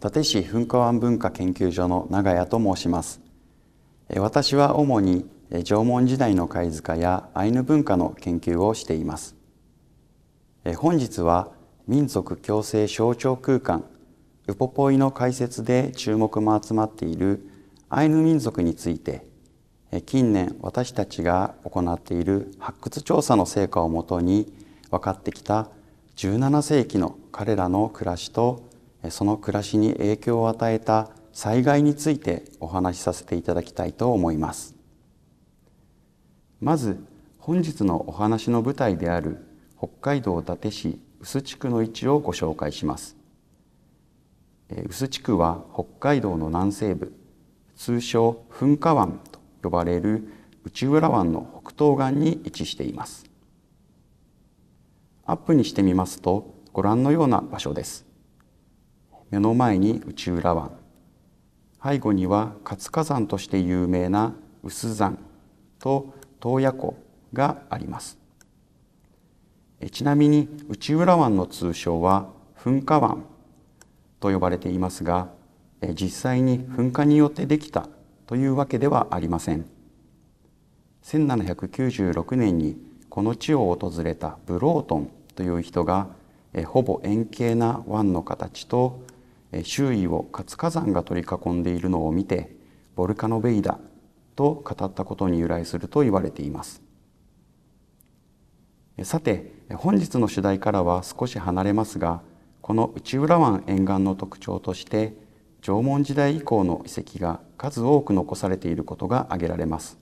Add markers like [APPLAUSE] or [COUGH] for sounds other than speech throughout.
立石噴火湾文化研究所の長谷と申します私は主に縄文時代の貝塚やアイヌ文化の研究をしています本日は民族共生象徴空間ウポポイの解説で注目も集まっているアイヌ民族について近年私たちが行っている発掘調査の成果をもとに分かってきた17世紀の彼らの暮らしとその暮らしに影響を与えた災害についてお話しさせていただきたいと思いますまず本日のお話の舞台である北海道伊達市臼地区の位置をご紹介します臼地区は北海道の南西部通称噴火湾と呼ばれる内浦湾の北東岸に位置していますアップにしてみますとご覧のような場所です目の前に内浦湾背後には活火山として有名な薄山と洞爺湖がありますちなみに内浦湾の通称は噴火湾と呼ばれていますが実際に噴火によってできたというわけではありません1796年にこの地を訪れたブロートンという人がほぼ円形な湾の形と周囲を活火山が取り囲んでいるのを見てボルカノベイダと語ったことに由来すると言われていますさて本日の主題からは少し離れますがこの内浦湾沿岸の特徴として縄文時代以降の遺跡が数多く残されていることが挙げられます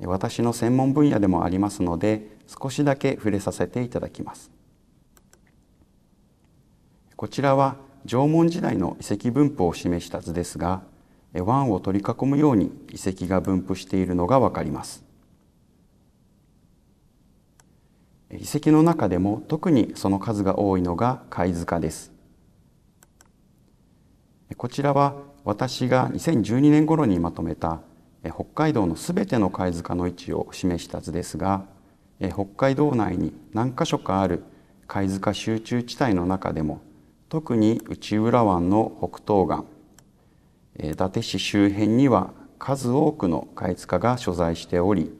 私の専門分野でもありますので少しだけ触れさせていただきますこちらは縄文時代の遺跡分布を示した図ですが湾を取り囲むように遺跡が分布しているのがわかります遺跡の中でも特にその数が多いのが貝塚ですこちらは私が2012年頃にまとめた北海道のすべての貝塚の位置を示した図ですが北海道内に何箇所かある貝塚集中地帯の中でも特に内浦湾の北東岸伊達市周辺には数多くの貝塚が所在しており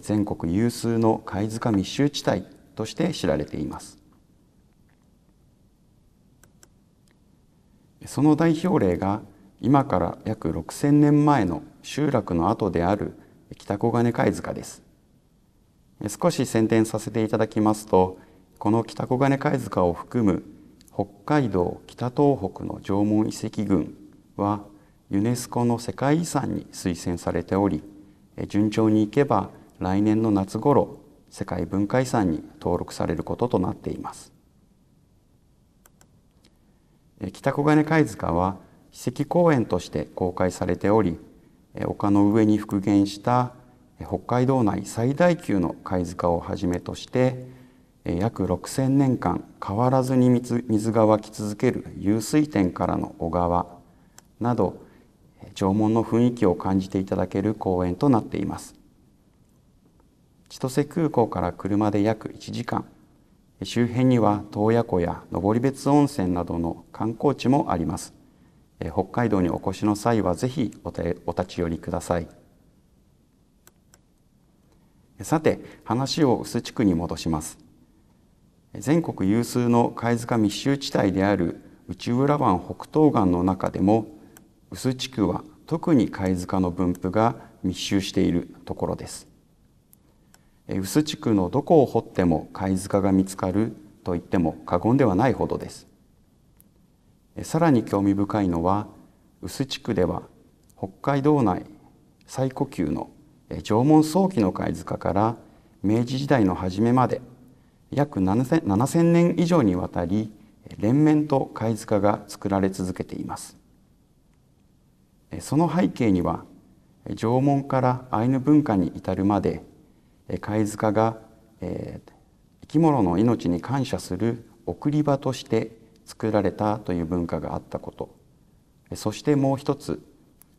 全国有数の貝塚密集地帯として知られていますその代表例が今から約6,000年前の集落の跡である北小金貝塚です少し宣伝させていただきますとこの北小金貝塚を含む北海道北東北の縄文遺跡群はユネスコの世界遺産に推薦されており順調にいけば来年の夏ろ世界文化遺産に登録されることとなっています北小金貝塚は史跡公園として公開されており丘の上に復元した北海道内最大級の貝塚をはじめとして約6,000年間変わらずに水が湧き続ける湧水点からの小川など縄文の雰囲気を感じていただける公園となっています千歳空港から車で約1時間周辺には洞爺湖や登別温泉などの観光地もあります北海道にお越しの際はぜひおてお立ち寄りくださいさて話を薄地区に戻します全国有数の貝塚密集地帯である内浦湾北東岸の中でも臼地区は特に貝塚の分布が密集しているところです臼地区のどこを掘っても貝塚が見つかると言っても過言ではないほどですさらに興味深いのは臼地区では北海道内最古級の縄文早期の貝塚から明治時代の初めまで約 7000, 年以上にわたり連綿と貝塚が作られ続けていますその背景には縄文からアイヌ文化に至るまで貝塚が、えー、生き物の命に感謝する送り場として作られたという文化があったことそしてもう一つ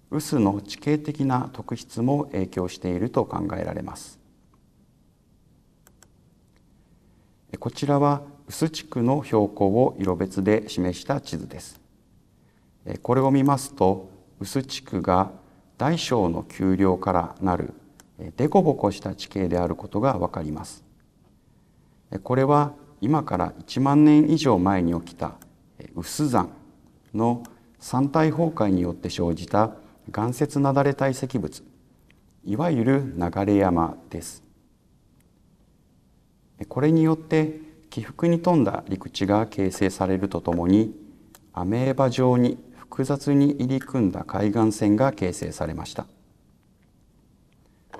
臼の地形的な特質も影響していると考えられますこちらは薄地区の標高を色別で示した地図ですこれを見ますと薄地区が大小の丘陵からなる凸凹した地形であることがわかりますこれは今から1万年以上前に起きた臼山の山体崩壊によって生じた岩石雪崩堆積物いわゆる流れ山ですこれによって起伏に富んだ陸地が形成されるとともにアメーバ状に複雑に入り組んだ海岸線が形成されました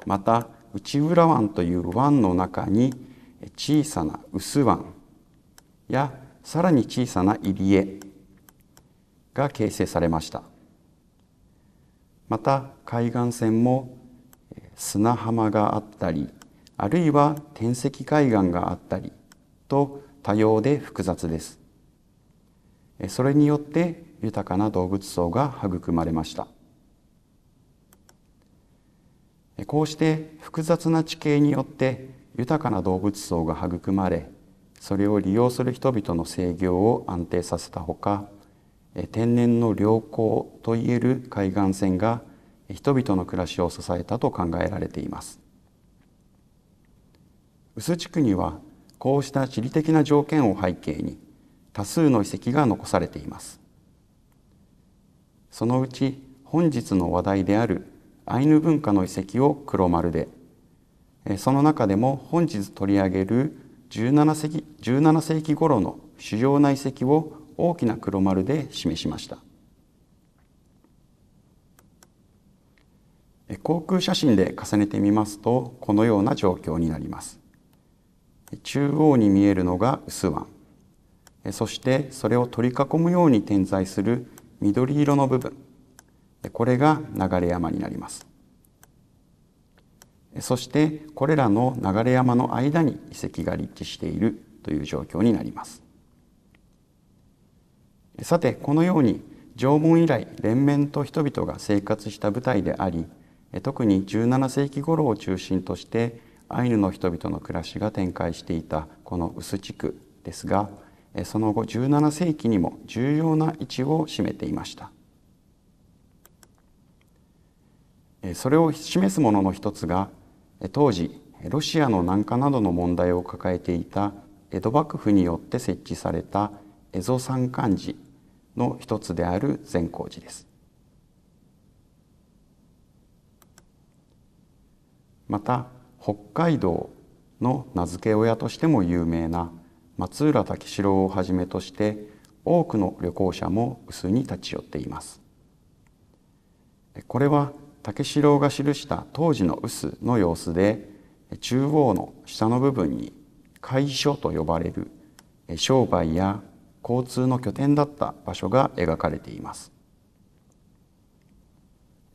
また内浦湾という湾の中に小さな薄湾やさらに小さな入り江が形成されましたまた海岸線も砂浜があったりあるいは点石海岸があったりと多様で複雑ですそれによって豊かな動物層が育まれましたこうして複雑な地形によって豊かな動物層が育まれそれを利用する人々の生業を安定させたほか天然の良好といえる海岸線が人々の暮らしを支えたと考えられています薄地区にはこうした地理的な条件を背景に多数の遺跡が残されていますそのうち本日の話題であるアイヌ文化の遺跡を黒丸でその中でも本日取り上げる17世紀 ,17 世紀頃の主要な遺跡を大きな黒丸で示しました航空写真で重ねてみますとこのような状況になります中央に見えるのが薄湾そしてそれを取り囲むように点在する緑色の部分これが流山になりますそしてこれらの流山の間に遺跡が立地しているという状況になりますさてこのように縄文以来連綿と人々が生活した舞台であり特に17世紀頃を中心としてアイヌの人々の暮らしが展開していたこの臼地区ですがその後17世紀にも重要な位置を占めていましたそれを示すものの一つが当時ロシアの南下などの問題を抱えていた江戸幕府によって設置された蝦夷三漢寺の一つである善光寺ですまた北海道の名付け親としても有名な松浦滝四郎をはじめとして多くの旅行者も薄に立ち寄っていますこれは竹四郎が記した当時の臼の様子で中央の下の部分に会所と呼ばれる商売や交通の拠点だった場所が描かれています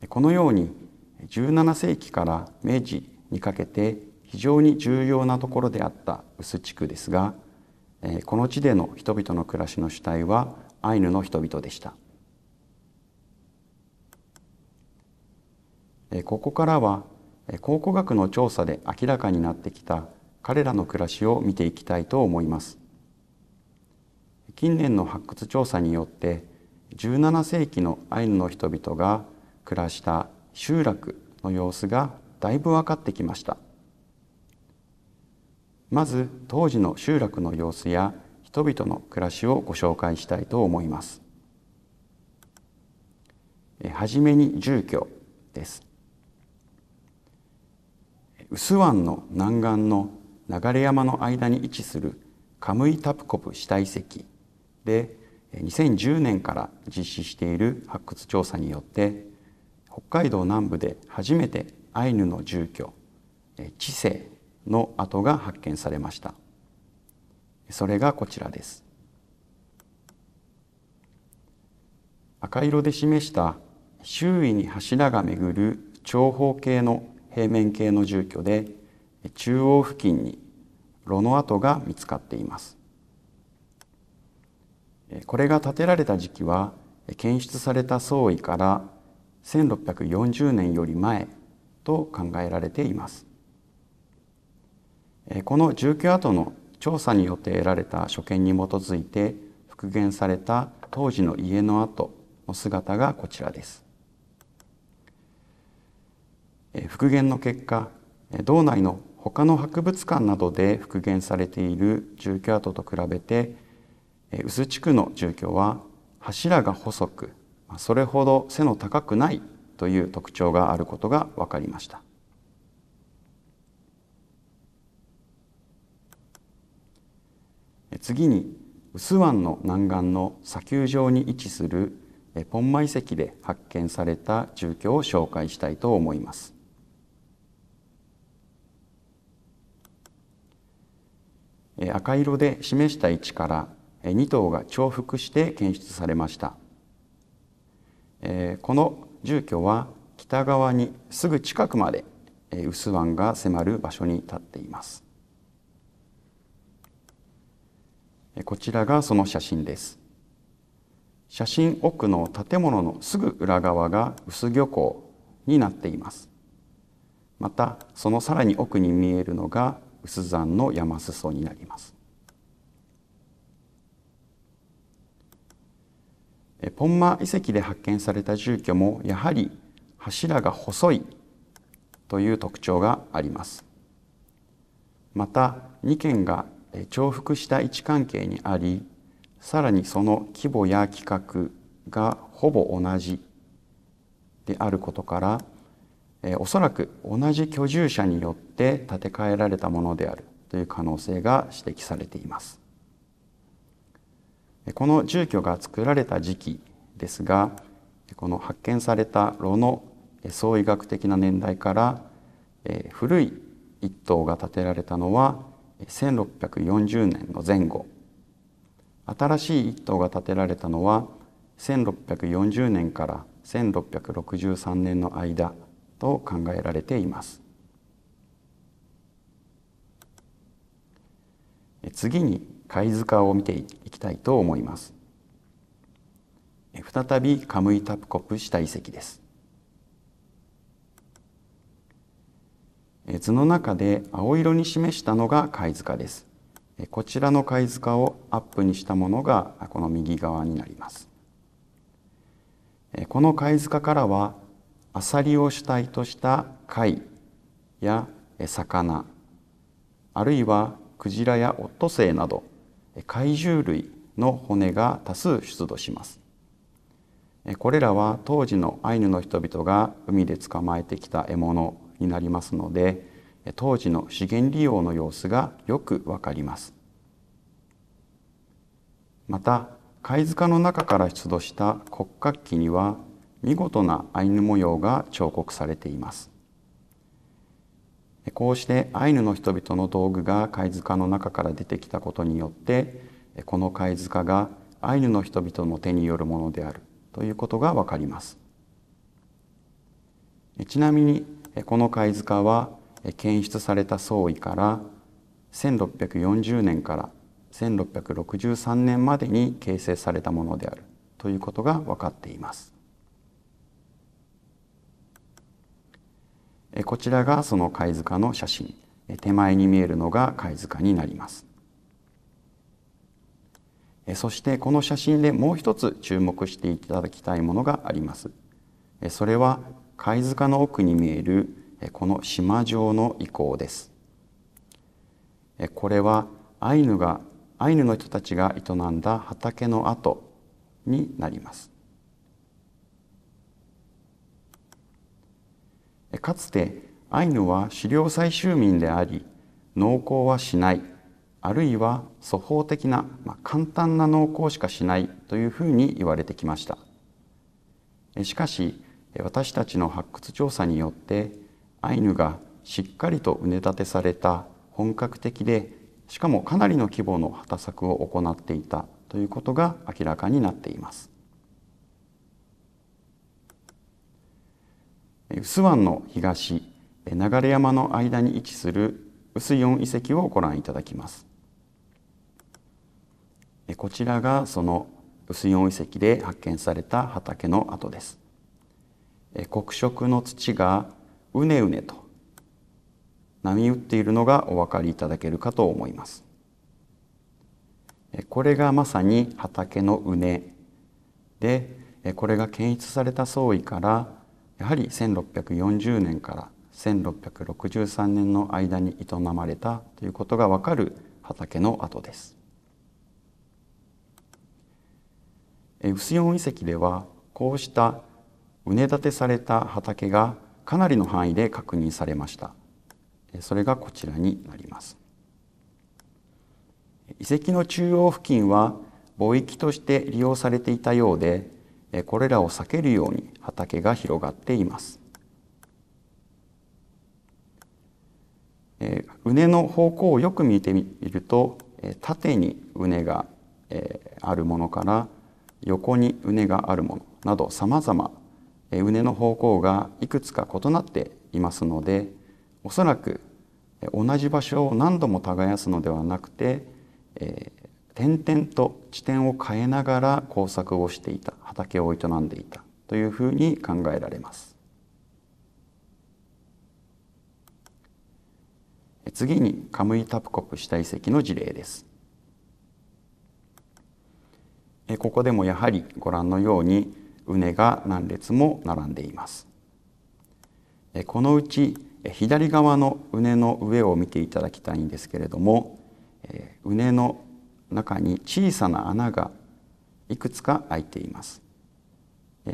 このように17世紀から明治にかけて非常に重要なところであった臼地区ですがこの地での人々の暮らしの主体はアイヌの人々でしたここからは考古学の調査で明らかになってきた彼らの暮らしを見ていきたいと思います近年の発掘調査によって17世紀のアイヌの人々が暮らした集落の様子がだいぶ分かってきましたまず当時の集落の様子や人々の暮らしをご紹介したいと思いますはじめに住居です薄湾の南岸の流山の間に位置するカムイタプコプ死体遺跡で2010年から実施している発掘調査によって北海道南部で初めてアイヌの住居知性の跡が発見されましたそれがこちらです赤色で示した周囲に柱が巡る長方形の平面形の住居で中央付近に炉の跡が見つかっていますこれが建てられた時期は検出された総意から1640年より前と考えられていますこの住居跡の調査によって得られた所見に基づいて復元された当時の家の跡の姿がこちらです復元の結果道内の他の博物館などで復元されている住居跡と比べて臼地区の住居は柱が細くそれほど背の高くないという特徴があることが分かりました。次に薄湾の南岸の砂丘上に位置するポンマ遺跡で発見された住居を紹介したいと思います。赤色で示した位置から2頭が重複して検出されました。この住居は北側にすぐ近くまで薄湾が迫る場所に立っていますこちらがその写真です写真奥の建物のすぐ裏側が薄漁港になっていますまたそのさらに奥に見えるのが薄山の山裾になりますポンマ遺跡で発見された住居もやはり柱が細いという特徴がありますまた2軒が重複した位置関係にありさらにその規模や規格がほぼ同じであることからおそらく同じ居住者によって建て替えられたものであるという可能性が指摘されていますこの住居が作られた時期ですがこの発見された炉の総医学的な年代から古い一棟が建てられたのは1640年の前後新しい一棟が建てられたのは1640年から1663年の間と考えられています次に貝塚を見ていきたいと思います再びカムイタプコプ下遺跡です図の中で青色に示したのが貝塚ですこちらの貝塚をアップにしたものがこの右側になりますこの貝塚からはアサリを主体とした貝や魚あるいはクジラやオットセイなど怪獣類の骨が多数出土しますこれらは当時のアイヌの人々が海で捕まえてきた獲物になりますので当時の資源利用の様子がよくわかりますまた貝塚の中から出土した骨格器には見事なアイヌ模様が彫刻されていますこうしてアイヌの人々の道具が貝塚の中から出てきたことによってこの貝塚がアイヌの人々の手によるものであるということがわかりますちなみにこの貝塚は検出された創意から1640年から1663年までに形成されたものであるということが分かっています。こちらがその貝塚の写真手前に見えるのが貝塚になりますそしてこの写真でもう一つ注目していただきたいものがありますそれは貝塚の奥に見えるこの島状の遺構ですこれはアイヌがアイヌの人たちが営んだ畑の跡になりますかつてアイヌは狩猟採集民であり農耕はしないあるいは粗放的な、まあ、簡単な農耕しかしないというふうに言われてきましたしかし私たちの発掘調査によってアイヌがしっかりと埋め立てされた本格的でしかもかなりの規模の畑作を行っていたということが明らかになっています臼湾の東流山の間に位置する臼四遺跡をご覧いただきますこちらがその臼四遺跡で発見された畑の跡です黒色の土がうねうねと波打っているのがお分かりいただけるかと思いますこれがまさに畑の畝でこれが検出された層位からやはり1640年から1663年の間に営まれたということがわかる畑の跡です。薄四遺跡ではこうしたうね立てされた畑がかなりの範囲で確認されました。それがこちらになります。遺跡の中央付近は貿易として利用されていたようでこれらを避けるように畑が広がっています。え畝の方向をよく見てみると、え縦に畝が、えあるものから横に畝があるものなどさまざま畝の方向がいくつか異なっていますのでおそらく同じ場所を何度も耕すのではなくて、えー、点々と地点を変えながら工作をしていた畑を営んでいたというふうに考えられます次にカムイタプコプ下遺跡の事例ですここでもやはりご覧のように畝が何列も並んでいますこのうち左側の畝の上を見ていただきたいんですけれども畝の中に小さな穴がいくつか開いています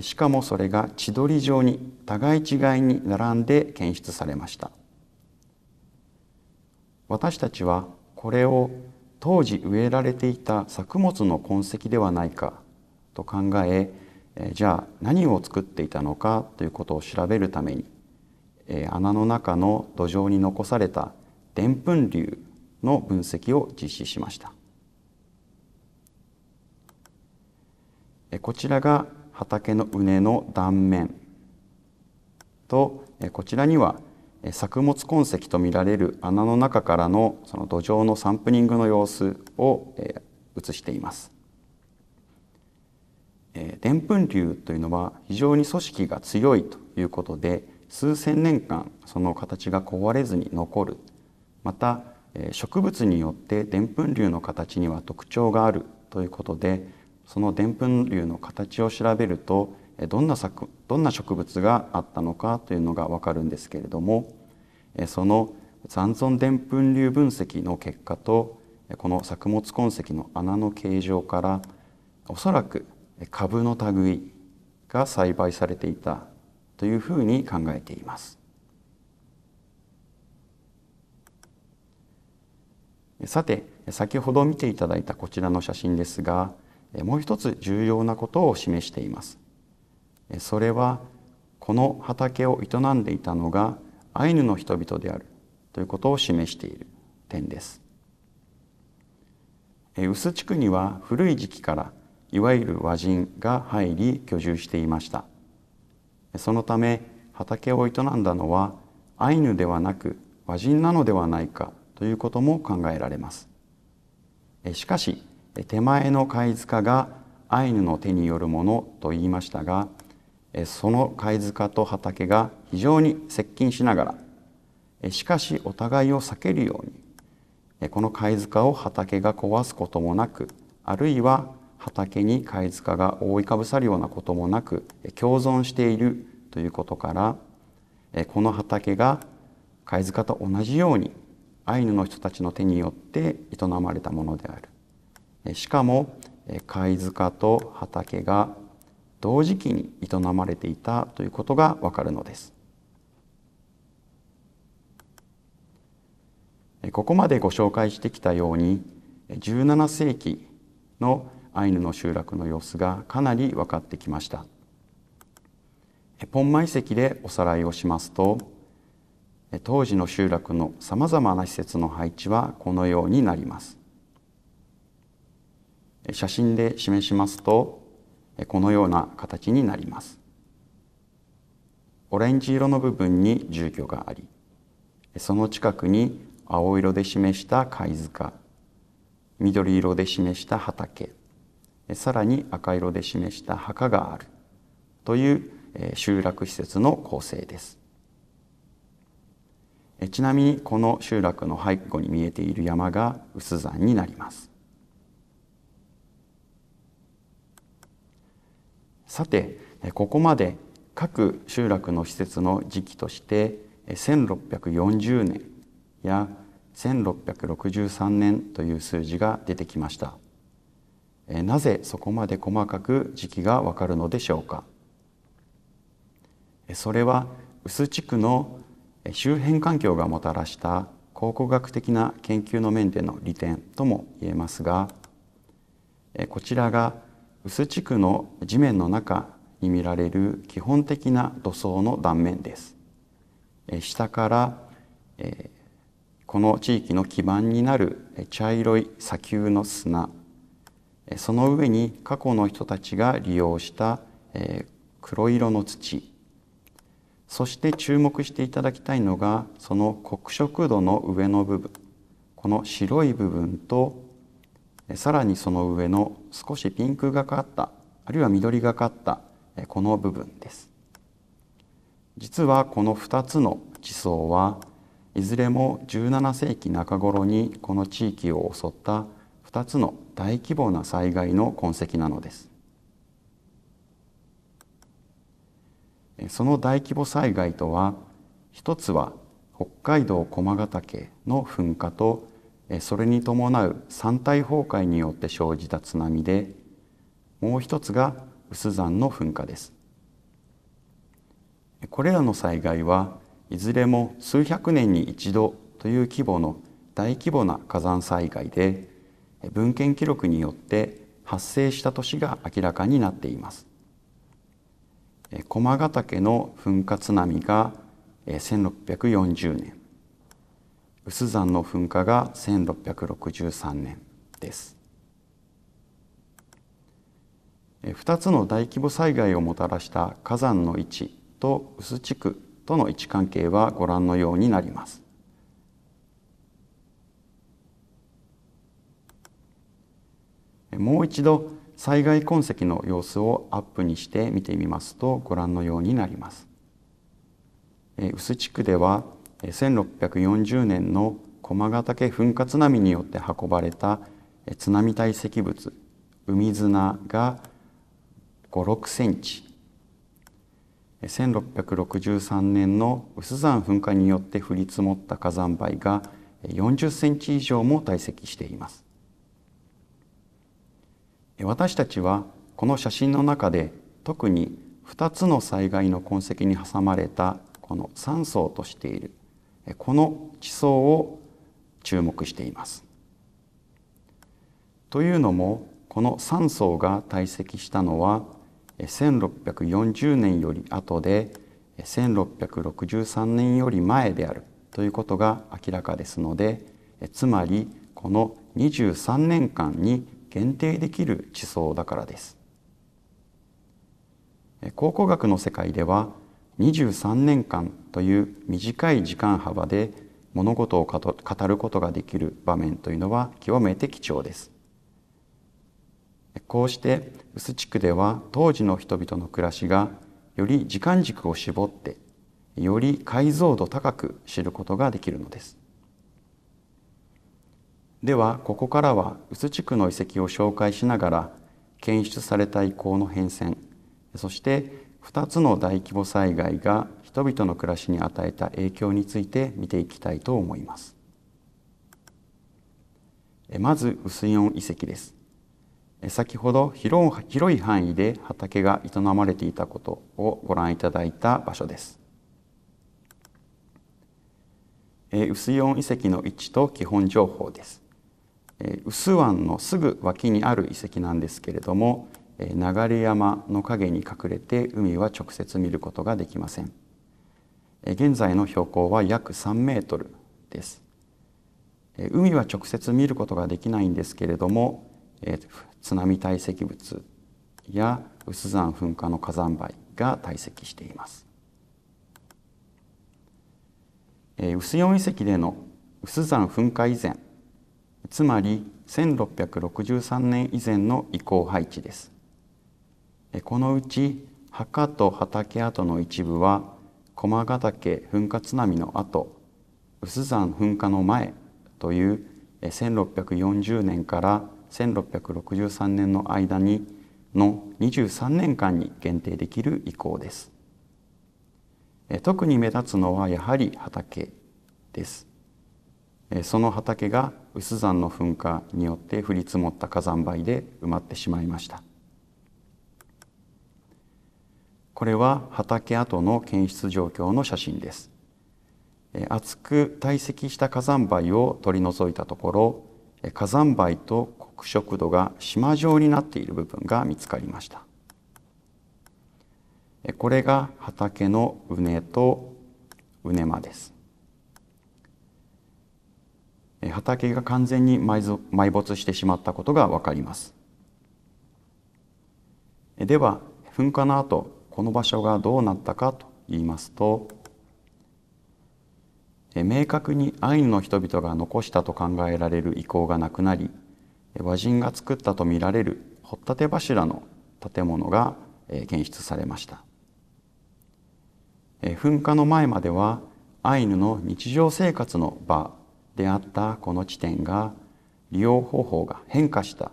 しかもそれが千鳥状に互い違いに並んで検出されました私たちはこれを当時植えられていた作物の痕跡ではないかと考えじゃあ何を作っていたのかということを調べるために穴の中の土壌に残されたでんぷん流の分析を実施しましたこちらが畑の畝の断面とこちらには作物痕跡とみられる穴の中からのその土壌のサンプリングの様子を写しています。でんぷん流というのは非常に組織が強いということで数千年間その形が壊れずに残るまた植物によってでんぷん流の形には特徴があるということでそのでんぷん流の形を調べるとどんな作どんな植物があったのかというのが分かるんですけれどもその残存でんぷん流分析の結果とこの作物痕跡の穴の形状からおそらく株の類が栽培されていたというふうに考えています。さて先ほど見ていただいたこちらの写真ですがもう一つ重要なことを示していますそれはこの畑を営んでいたのがアイヌの人々であるということを示している点です臼地区には古い時期からいわゆる和人が入り居住していましたそのため畑を営んだのはアイヌではなく和人なのではないかということも考えられますしかし手前の貝塚がアイヌの手によるものと言いましたがその貝塚と畑が非常に接近しながらしかしお互いを避けるようにこの貝塚を畑が壊すこともなくあるいは畑に貝塚が覆いかぶさるようなこともなく共存しているということからこの畑が貝塚と同じようにアイヌの人たちの手によって営まれたものであるしかも貝塚と畑が同時期に営まれていたということがわかるのですここまでご紹介してきたように17世紀のアイヌの集落の様子がかなり分かってきましたポンマイ遺跡でおさらいをしますと当時の集落のさまざまな施設の配置はこのようになります写真で示しますとこのような形になりますオレンジ色の部分に住居がありその近くに青色で示した貝塚緑色で示した畑さらに赤色で示した墓があるという集落施設の構成ですちなみにこの集落の背後に見えている山が薄山になりますさてここまで各集落の施設の時期として1640年や1663年という数字が出てきましたなぜそこまで細かく時期がわかるのでしょうかそれは臼地区の周辺環境がもたらした考古学的な研究の面での利点とも言えますがこちらが薄地区の地面の中に見られる基本的な土層の断面です。下から、この地域の基盤になる茶色い砂丘の砂その上に過去の人たちが利用した黒色の土そして注目していただきたいのがその黒色土の上の部分この白い部分とさらにその上の少しピンクがかったあるいは緑がかったこの部分です実はこの2つの地層はいずれも17世紀中頃にこの地域を襲った2つの大規模な災害の痕跡なのですその大規模災害とは一つは北海道駒ヶ岳の噴火とそれに伴う山体崩壊によって生じた津波でもう一つが薄山の噴火ですこれらの災害はいずれも数百年に一度という規模の大規模な火山災害で文献記録によって発生した年が明らかになっています駒ヶ岳の噴火津波が1640年薄山の噴火が1663年です2つの大規模災害をもたらした火山の位置と薄地区との位置関係はご覧のようになります。もう一度災害痕跡の様子をアップにして見てみますとご覧のようになります。薄地区では1640年の駒ヶ岳噴火津波によって運ばれた津波堆積物海砂が56センチ1663年の薄山噴火によって降り積もった火山灰が40センチ以上も堆積しています私たちはこの写真の中で特に2つの災害の痕跡に挟まれたこの3層としているこの地層を注目しています。というのもこの3層が堆積したのは1640年より後で1663年より前であるということが明らかですのでつまりこの23年間に限定できる地層だからです考古学の世界では23年間という短い時間幅で物事を語ることができる場面というのは極めて貴重です。こうして薄地区では当時の人々の暮らしがより時間軸を絞ってより解像度高く知ることができるのです。ではここからは薄地区の遺跡を紹介しながら検出された遺構の変遷そして2つの大規模災害が人々の暮らしに与えた影響について見ていきたいと思いますまず薄イオン遺跡です先ほど広い範囲で畑が営まれていたことをご覧いただいた場所です薄イオン遺跡の位置と基本情報です薄湾のすぐ脇にある遺跡なんですけれども流山の影に隠れて海は直接見ることができません現在の標高は約3メートルです海は直接見ることができないんですけれども津波堆積物や薄山噴火の火山灰が堆積しています有珠4遺跡での薄山噴火以前つまり1663年以前の遺構配置ですこのうち墓と畑跡の一部は駒ヶ岳噴火津波の後臼山噴火の前という1640年から1663年の間にの23年間に限定できる遺構です特に目立つのはやはり畑ですその畑が臼山の噴火によって降り積もった火山灰で埋まってしまいましたこれは畑跡の検出状況の写真です厚く堆積した火山灰を取り除いたところ火山灰と黒色土が島状になっている部分が見つかりましたこれが畑の畝と畝間です畑が完全に埋没してしまったことがわかりますでは噴火の後この場所がどうなったかと言いますと明確にアイヌの人々が残したと考えられる遺構がなくなり和人が作ったとみられる掘立柱の建物が検出されました噴火の前まではアイヌの日常生活の場であったこの地点が利用方法が変化した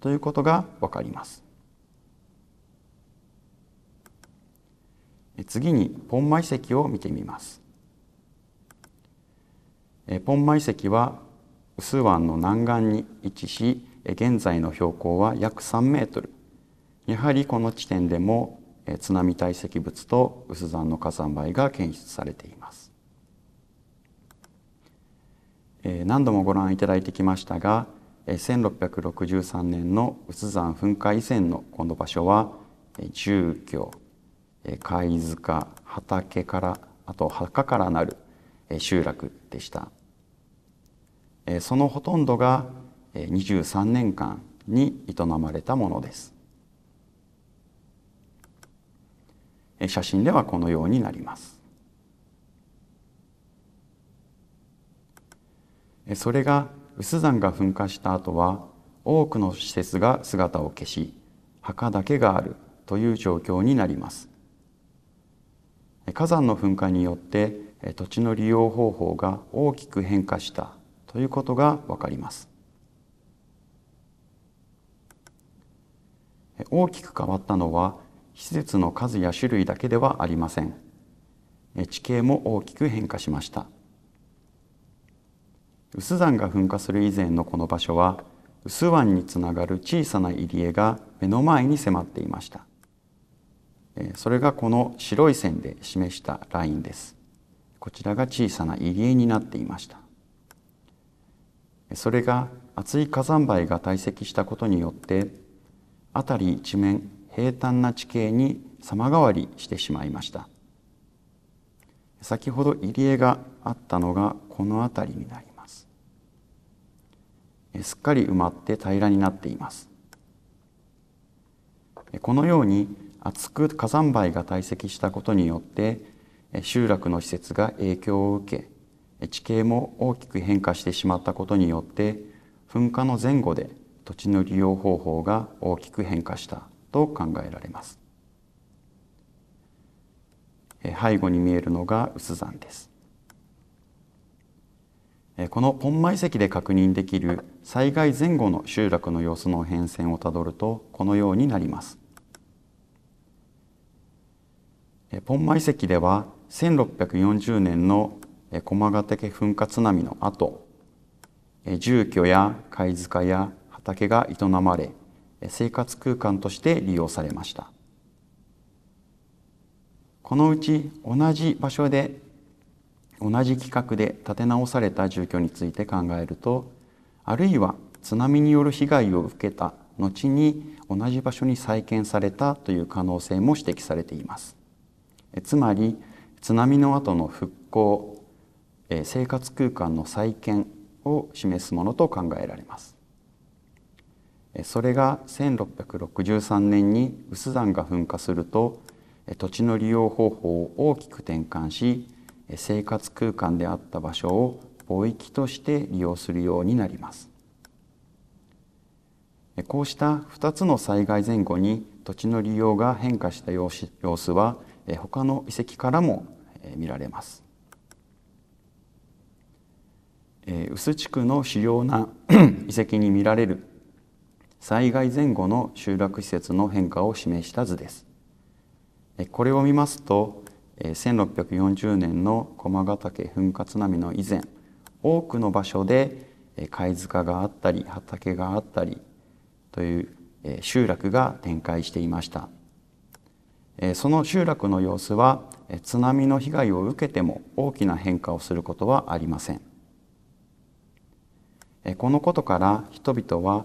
ということがわかります次にポンマ遺跡を見てみます。ポンマ遺跡はウス湾の南岸に位置し現在の標高は約3メートルやはりこの地点でも津波堆積物と薄山の火山灰が検出されています何度もご覧いただいてきましたが1663年の薄山噴火以前のこの場所は住居貝塚畑からあと墓からなる集落でしたそのほとんどが23年間に営まれたものです写真ではこのようになりますそれが薄山が噴火した後は多くの施設が姿を消し墓だけがあるという状況になります火山の噴火によって土地の利用方法が大きく変化したということがわかります大きく変わったのは施設の数や種類だけではありません地形も大きく変化しました薄山が噴火する以前のこの場所は薄湾につながる小さな入り江が目の前に迫っていましたそれがこの白い線で示したラインですこちらが小さな入り江になっていましたそれが厚い火山灰が堆積したことによって辺り一面平坦な地形に様変わりしてしまいました先ほど入り江があったのがこの辺りになりますすっかり埋まって平らになっていますこのように厚く火山灰が堆積したことによって集落の施設が影響を受け地形も大きく変化してしまったことによって噴火の前後で土地の利用方法が大きく変化したと考えられます背後に見えるのが薄山ですこのポンマ遺跡で確認できる災害前後の集落の様子の変遷をたどるとこのようになりますポンマ遺跡では1640年の駒ヶ岳噴火津波の後住居や貝塚や畑が営まれ生活空間として利用されましたこのうち同じ場所で同じ規格で建て直された住居について考えるとあるいは津波による被害を受けた後に同じ場所に再建されたという可能性も指摘されていますつまり津波の後の復興生活空間の再建を示すものと考えられますそれが1663年に臼山が噴火すると土地の利用方法を大きく転換し生活空間であった場所を貿易として利用するようになりますこうした2つの災害前後に土地の利用が変化した様子は他の遺跡からも見られます。臼地区の主要な [CLEARS THROAT] 遺跡に見られる災害前後の集落施設の変化を示した図です。これを見ますと1640年の駒ヶ岳噴火津波の以前多くの場所で貝塚があったり畑があったりという集落が展開していました。その集落の様子は津波の被害を受けても大きな変化をすることはありませんこのことから人々は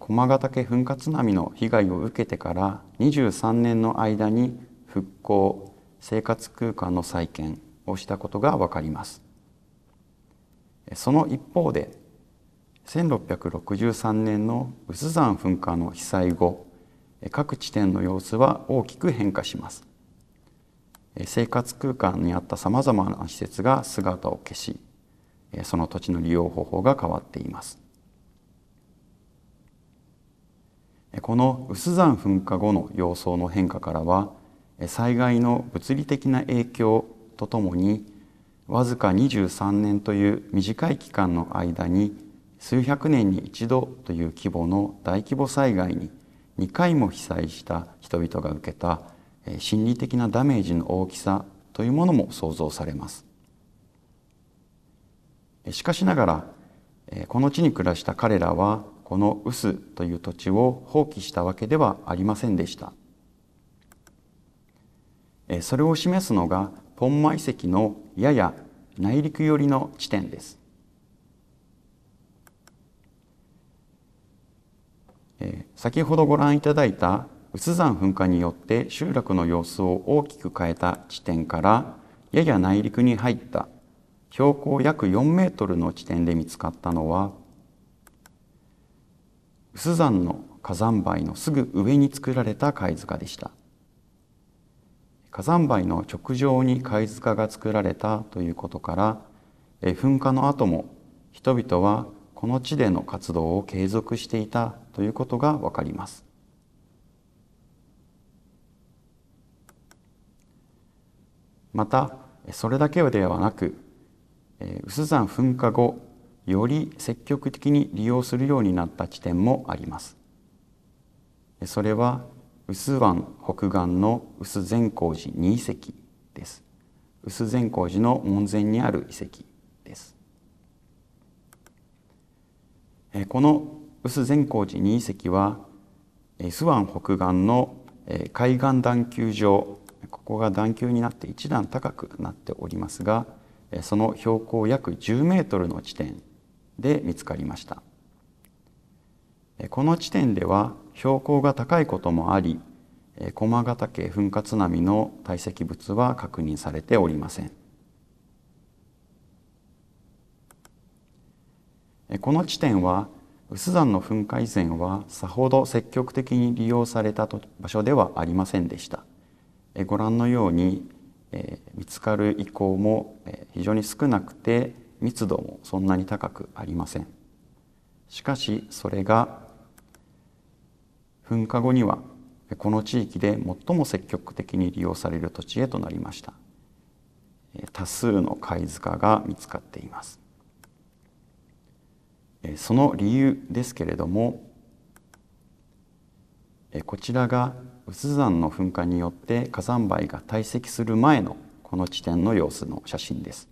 駒ヶ岳噴火津波の被害を受けてから23年の間に復興生活空間の再建をしたことが分かりますその一方で1663年の有珠山噴火の被災後各地点の様子は大きく変化します生活空間にあったさまざまな施設が姿を消しその土地の利用方法が変わっていますこの薄山噴火後の様相の変化からは災害の物理的な影響とともにわずか23年という短い期間の間に数百年に一度という規模の大規模災害に2回も被災した人々が受けた心理的なダメージの大きさというものも想像されますしかしながらこの地に暮らした彼らはこの臼スという土地を放棄したわけではありませんでしたそれを示すのがポンマ遺跡のやや内陸寄りの地点ですえ先ほどご覧いただいた有珠山噴火によって集落の様子を大きく変えた地点からやや内陸に入った標高約4メートルの地点で見つかったのは有珠山の火山灰のすぐ上に作られた貝塚でした火山灰の直上に貝塚が作られたということから噴火の後も人々はこの地での活動を継続していたということがわかります。またそれだけではなく有珠山噴火後より積極的に利用するようになった地点もあります。それは有珠湾北岸の有珠善光寺2遺跡です。有珠善光寺の門前にある遺跡です。この臼善光寺二遺跡は諏訪湾北岸の海岸段丘上ここが段丘になって一段高くなっておりますがその標高約10メートルの地点で見つかりましたこの地点では標高が高いこともあり駒ヶ岳噴火津波の堆積物は確認されておりませんこの地点は有山の噴火以前はさほど積極的に利用された場所ではありませんでしたご覧のように、え見つかる遺構も、え非常に少なくて密度もそんなに高くありませんしかしそれが噴火後にはこの地域で最も積極的に利用される土地へとなりました多数の貝塚が見つかっていますその理由ですけれどもこちらが仏山の噴火によって火山灰が堆積する前のこの地点の様子の写真です。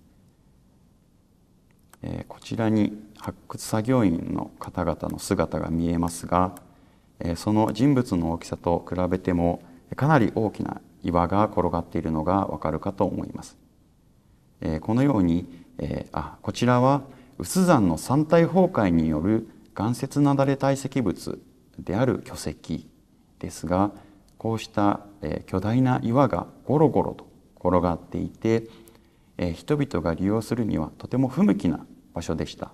こちらに発掘作業員の方々の姿が見えますがその人物の大きさと比べてもかなり大きな岩が転がっているのがわかるかと思います。このようにあこちらは臼山の山体崩壊による岩雪なだれ堆積物である巨石ですがこうした、え巨大な岩がゴロゴロと転がっていて、え人々が利用するにはとても不向きな場所でした、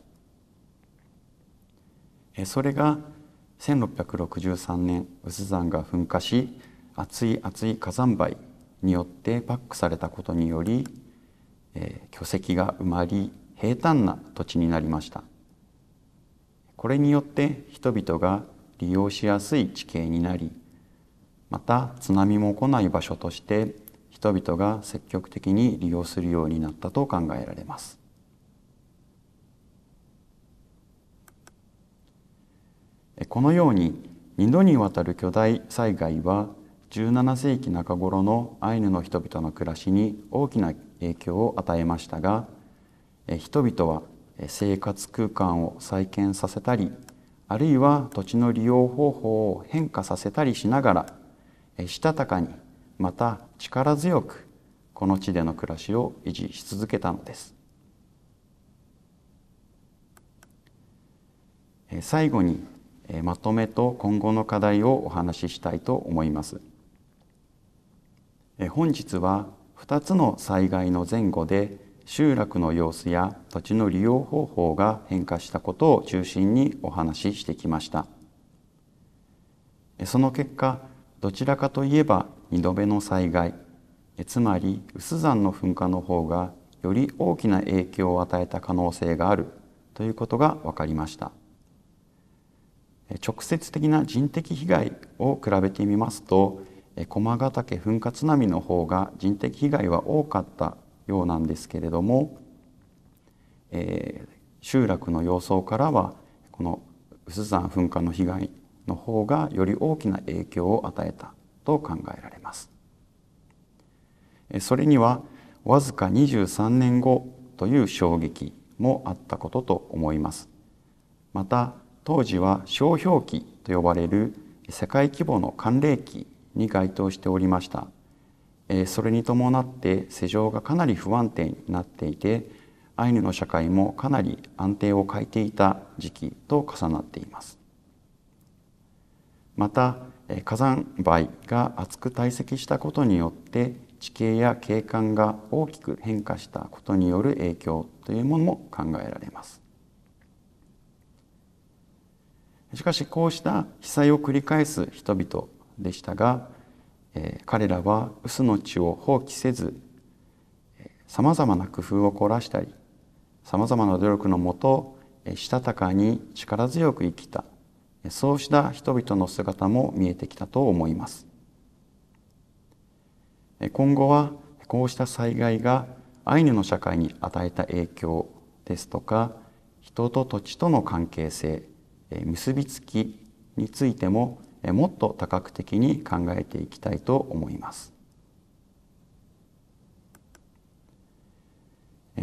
えそれが1663年臼山が噴火し熱い熱い火山灰によってパックされたことにより、え巨石が埋まり平坦な土地になりましたこれによって人々が利用しやすい地形になりまた津波も来ない場所として人々が積極的に利用するようになったと考えられますこのように2度にわたる巨大災害は17世紀中頃のアイヌの人々の暮らしに大きな影響を与えましたが人々は生活空間を再建させたりあるいは土地の利用方法を変化させたりしながらしたたかにまた力強くこの地での暮らしを維持し続けたのです最後にまとめと今後の課題をお話ししたいと思います本日は2つの災害の前後で集落の様子や土地の利用方法が変化したことを中心にお話ししてきましたその結果どちらかといえば2度目の災害つまり有山の噴火の方がより大きな影響を与えた可能性があるということが分かりました直接的な人的被害を比べてみますと駒ヶ岳噴火津波の方が人的被害は多かったようなんですけれども、えー、集落の様相からはこの薄山噴火の被害の方がより大きな影響を与えたと考えられます。それにはわずか23年後という衝撃もあったことと思います。また当時は小氷期と呼ばれる世界規模の寒冷期に該当しておりました。それに伴って世情がかなり不安定になっていてアイヌの社会もかなり安定を欠いていた時期と重なっていますまた火山灰が厚く堆積したことによって地形や景観が大きく変化したことによる影響というものも考えられますしかしこうした被災を繰り返す人々でしたがえ彼らは臼の地を放棄せずさまざまな工夫を凝らしたりさまざまな努力のもとしたたかに力強く生きたそうした人々の姿も見えてきたと思います今後はこうした災害がアイヌの社会に与えた影響ですとか人と土地との関係性結びつきについてももっと多角的に考えていきたいと思います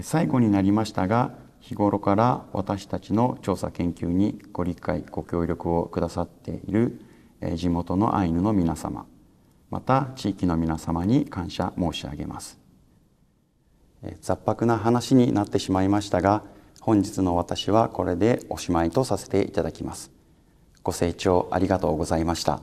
最後になりましたが日頃から私たちの調査研究にご理解ご協力をくださっている地元のアイヌの皆様また地域の皆様に感謝申し上げます雑白な話になってしまいましたが本日の私はこれでおしまいとさせていただきますご清聴ありがとうございました。